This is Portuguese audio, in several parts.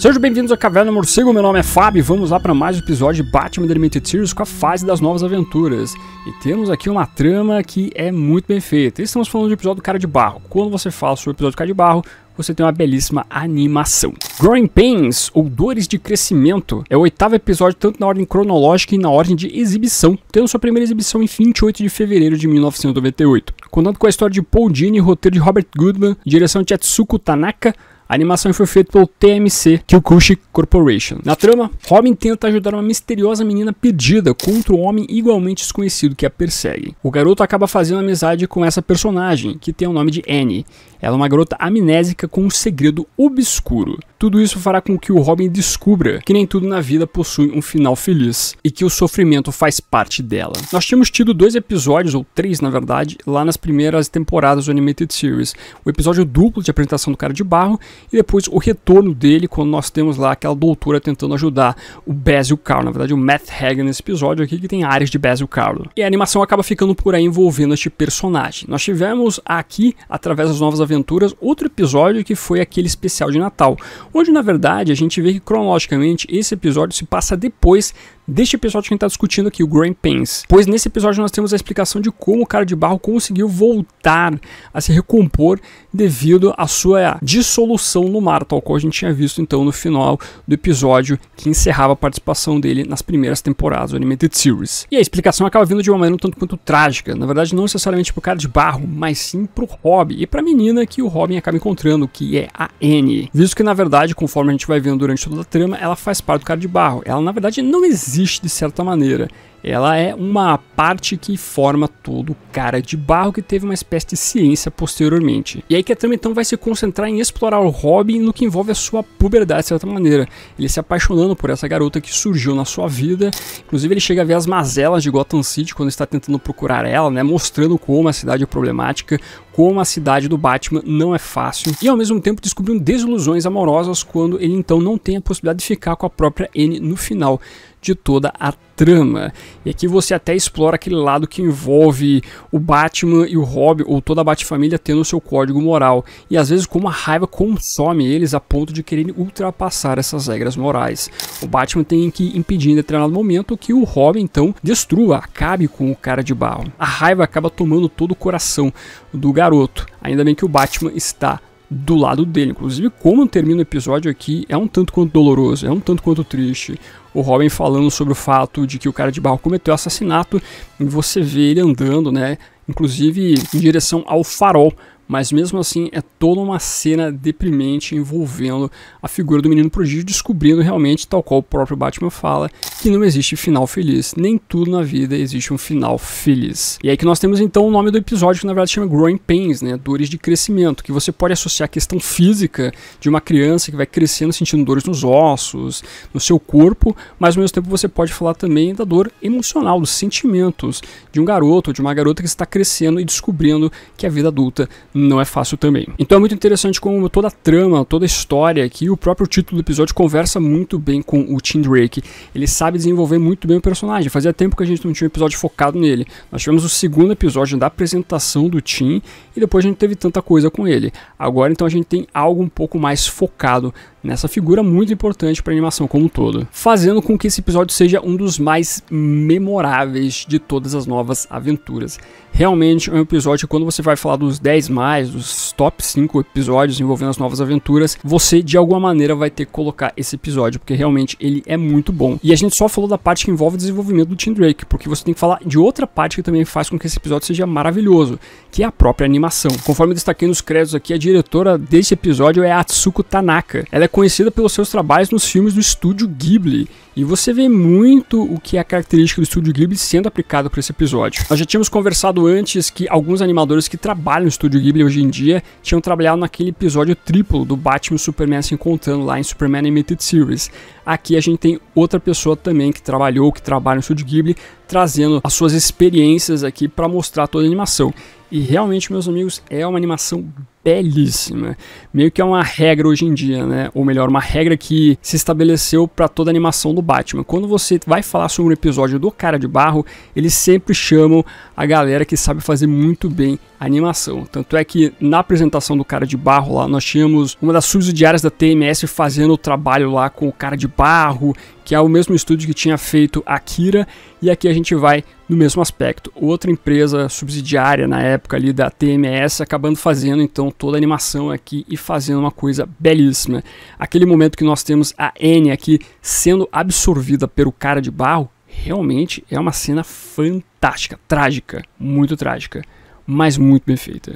Sejam bem-vindos à Caverna Morcego, meu nome é Fábio e vamos lá para mais um episódio de Batman The Limited Series com a fase das novas aventuras. E temos aqui uma trama que é muito bem feita. Estamos falando do episódio do Cara de Barro. Quando você fala sobre o episódio do Cara de Barro, você tem uma belíssima animação. Growing Pains, ou Dores de Crescimento, é o oitavo episódio tanto na ordem cronológica e na ordem de exibição, tendo sua primeira exibição em 28 de fevereiro de 1998. Contando com a história de Paul Dini, roteiro de Robert Goodman, direção de Tetsuko Tanaka, a animação foi feita pelo TMC Kyokushi Corporation. Na trama, Robin tenta ajudar uma misteriosa menina perdida contra um homem igualmente desconhecido que a persegue. O garoto acaba fazendo amizade com essa personagem, que tem o nome de Annie, ela é uma garota amnésica com um segredo obscuro. Tudo isso fará com que o Robin descubra que nem tudo na vida possui um final feliz e que o sofrimento faz parte dela. Nós tínhamos tido dois episódios, ou três na verdade, lá nas primeiras temporadas do Animated Series. O episódio duplo de apresentação do cara de barro e depois o retorno dele quando nós temos lá aquela doutora tentando ajudar o Basil Carl, na verdade o Matt Hagen nesse episódio aqui que tem áreas de Basil Carl. E a animação acaba ficando por aí envolvendo este personagem. Nós tivemos aqui, através das novas Aventuras, outro episódio que foi aquele especial de Natal, onde na verdade a gente vê que cronologicamente esse episódio se passa depois deste episódio que a gente está discutindo aqui, o Graham Pence. Pois nesse episódio nós temos a explicação de como o cara de barro conseguiu voltar a se recompor devido à sua dissolução no mar, tal qual a gente tinha visto então no final do episódio que encerrava a participação dele nas primeiras temporadas do Animated Series. E a explicação acaba vindo de uma maneira um tanto quanto trágica, na verdade não necessariamente pro cara de barro, mas sim pro Robin e pra menina que o Robin acaba encontrando, que é a Annie. Visto que na verdade, conforme a gente vai vendo durante toda a trama, ela faz parte do cara de barro. Ela na verdade não existe existe de certa maneira. Ela é uma parte que forma todo o cara de barro que teve uma espécie de ciência posteriormente. E aí que a trama então vai se concentrar em explorar o Robin no que envolve a sua puberdade de certa maneira. Ele se apaixonando por essa garota que surgiu na sua vida. Inclusive ele chega a ver as mazelas de Gotham City quando está tentando procurar ela, né? Mostrando como a cidade é problemática, como a cidade do Batman não é fácil. E ao mesmo tempo descobriu desilusões amorosas quando ele então não tem a possibilidade de ficar com a própria N no final de toda a trama. E aqui você até explora aquele lado que envolve o Batman e o Robin, ou toda a Batfamília tendo o seu código moral. E às vezes como a raiva consome eles a ponto de quererem ultrapassar essas regras morais. O Batman tem que impedir em determinado momento que o Robin então destrua, acabe com o cara de barro. A raiva acaba tomando todo o coração do garoto. Ainda bem que o Batman está do lado dele. Inclusive, como termina o episódio aqui, é um tanto quanto doloroso, é um tanto quanto triste o Robin falando sobre o fato de que o cara de barro cometeu assassinato e você vê ele andando, né? Inclusive em direção ao farol mas mesmo assim é toda uma cena deprimente envolvendo a figura do menino prodígio descobrindo realmente, tal qual o próprio Batman fala, que não existe final feliz. Nem tudo na vida existe um final feliz. E aí que nós temos então o nome do episódio que na verdade chama Growing Pains, né? Dores de crescimento, que você pode associar à questão física de uma criança que vai crescendo sentindo dores nos ossos, no seu corpo, mas ao mesmo tempo você pode falar também da dor emocional, dos sentimentos de um garoto, de uma garota que está crescendo e descobrindo que a vida adulta não não é fácil também. Então é muito interessante como toda a trama, toda a história aqui, o próprio título do episódio conversa muito bem com o Tim Drake. Ele sabe desenvolver muito bem o personagem. Fazia tempo que a gente não tinha um episódio focado nele. Nós tivemos o segundo episódio da apresentação do Tim e depois a gente teve tanta coisa com ele. Agora então a gente tem algo um pouco mais focado nessa figura muito importante para a animação como um todo, fazendo com que esse episódio seja um dos mais memoráveis de todas as novas aventuras. Realmente é um episódio que quando você vai falar dos 10 mais, dos top 5 episódios envolvendo as novas aventuras, você de alguma maneira vai ter que colocar esse episódio, porque realmente ele é muito bom. E a gente só falou da parte que envolve o desenvolvimento do Tim Drake, porque você tem que falar de outra parte que também faz com que esse episódio seja maravilhoso, que é a própria animação. Conforme eu destaquei nos créditos aqui, a diretora desse episódio é Atsuko Tanaka. Ela é conhecida pelos seus trabalhos nos filmes do estúdio Ghibli, e você vê muito o que é a característica do estúdio Ghibli sendo aplicado para esse episódio. Nós já tínhamos conversado antes que alguns animadores que trabalham no estúdio Ghibli hoje em dia tinham trabalhado naquele episódio triplo do Batman e Superman se encontrando lá em Superman Animated Series. Aqui a gente tem outra pessoa também que trabalhou, que trabalha no estúdio Ghibli, trazendo as suas experiências aqui para mostrar toda a animação. E realmente, meus amigos, é uma animação belíssima. Meio que é uma regra hoje em dia, né? Ou melhor, uma regra que se estabeleceu para toda a animação do Batman. Quando você vai falar sobre um episódio do Cara de Barro, eles sempre chamam a galera que sabe fazer muito bem animação. Tanto é que na apresentação do Cara de Barro lá, nós tínhamos uma das subsidiárias da TMS fazendo o trabalho lá com o Cara de Barro, que é o mesmo estúdio que tinha feito Akira, e aqui a gente vai no mesmo aspecto. Outra empresa subsidiária na época ali da TMS acabando fazendo então toda a animação aqui e fazendo uma coisa belíssima. Aquele momento que nós temos a Anne aqui sendo absorvida pelo cara de barro, realmente é uma cena fantástica, trágica, muito trágica, mas muito bem feita.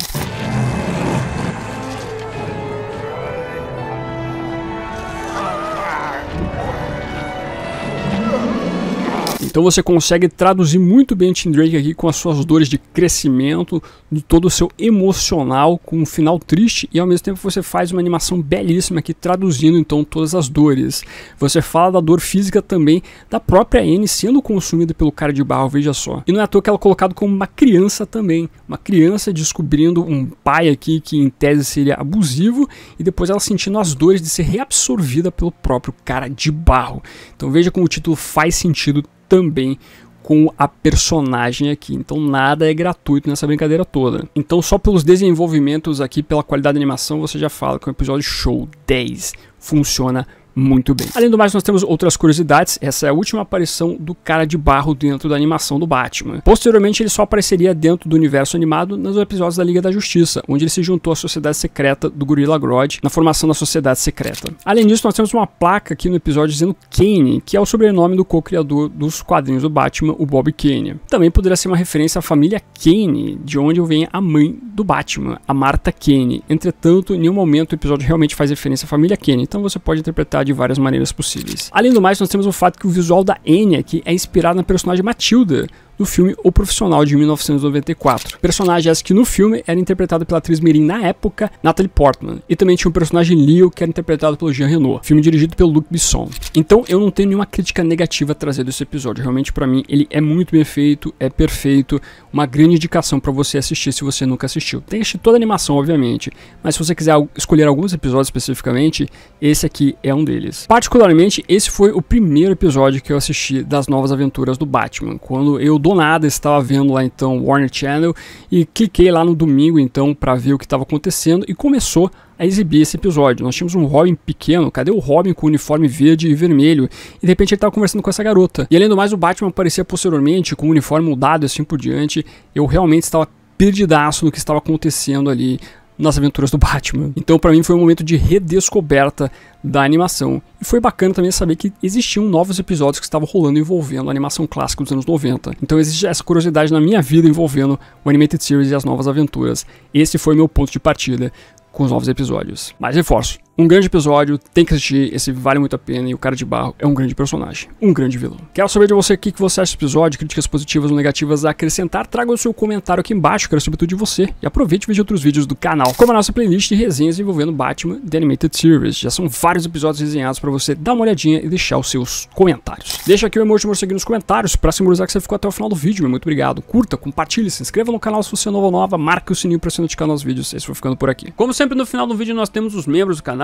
Então você consegue traduzir muito bem Tim Drake aqui com as suas dores de crescimento, de todo o seu emocional, com um final triste e ao mesmo tempo você faz uma animação belíssima aqui traduzindo então todas as dores. Você fala da dor física também da própria Anne sendo consumida pelo cara de barro, veja só. E não é à toa que ela é colocada como uma criança também, uma criança descobrindo um pai aqui que em tese seria abusivo e depois ela sentindo as dores de ser reabsorvida pelo próprio cara de barro. Então veja como o título faz sentido também com a personagem aqui. Então nada é gratuito nessa brincadeira toda. Então só pelos desenvolvimentos aqui, pela qualidade da animação, você já fala que o é um episódio show 10 funciona muito bem. Além do mais, nós temos outras curiosidades. Essa é a última aparição do cara de barro dentro da animação do Batman. Posteriormente, ele só apareceria dentro do universo animado nos episódios da Liga da Justiça, onde ele se juntou à Sociedade Secreta do Gorilla Grodd na formação da Sociedade Secreta. Além disso, nós temos uma placa aqui no episódio dizendo Kane, que é o sobrenome do co-criador dos quadrinhos do Batman, o Bob Kane. Também poderia ser uma referência à família Kane, de onde vem a mãe do Batman, a Martha Kane. Entretanto, em nenhum momento o episódio realmente faz referência à família Kane, então você pode interpretar de várias maneiras possíveis. Além do mais, nós temos o fato que o visual da Anne aqui é inspirado na personagem Matilda, do filme O Profissional de 1994. Personagem essa que no filme era interpretada pela atriz Mirim na época, Natalie Portman. E também tinha o personagem Leo, que era interpretado pelo Jean Reno. Filme dirigido pelo Luc Bisson. Então eu não tenho nenhuma crítica negativa a trazer desse episódio. Realmente, para mim, ele é muito bem feito, é perfeito. Uma grande indicação para você assistir se você nunca assistiu. Tem que toda a animação, obviamente. Mas se você quiser escolher alguns episódios especificamente, esse aqui é um deles. Particularmente, esse foi o primeiro episódio que eu assisti das novas aventuras do Batman. Quando eu do nada estava vendo lá então Warner Channel e cliquei lá no domingo então para ver o que estava acontecendo e começou a exibir esse episódio. Nós tínhamos um Robin pequeno, cadê o Robin com o uniforme verde e vermelho? E de repente ele estava conversando com essa garota. E além do mais, o Batman aparecia posteriormente com o uniforme mudado e assim por diante. Eu realmente estava perdidaço no que estava acontecendo ali nas aventuras do Batman. Então, para mim, foi um momento de redescoberta da animação. E foi bacana também saber que existiam novos episódios que estavam rolando envolvendo a animação clássica dos anos 90. Então, existe essa curiosidade na minha vida envolvendo o Animated Series e as novas aventuras. Esse foi meu ponto de partida com os novos episódios. Mais reforço, um grande episódio, tem que assistir, esse vale muito a pena e o cara de barro é um grande personagem, um grande vilão. Quero saber de você o que você acha desse episódio, críticas positivas ou negativas a acrescentar, traga o seu comentário aqui embaixo, quero saber tudo de você. E aproveite e veja outros vídeos do canal, como a nossa playlist de resenhas envolvendo Batman The Animated Series. Já são vários episódios resenhados para você dar uma olhadinha e deixar os seus comentários. Deixa aqui o emoji morceguinho nos comentários para simbolizar que você ficou até o final do vídeo, meu muito obrigado. Curta, compartilhe, se inscreva no canal se você é novo ou nova, marque o sininho para ser notificar nos vídeos, esse for ficando por aqui. Como sempre no final do vídeo nós temos os membros do canal,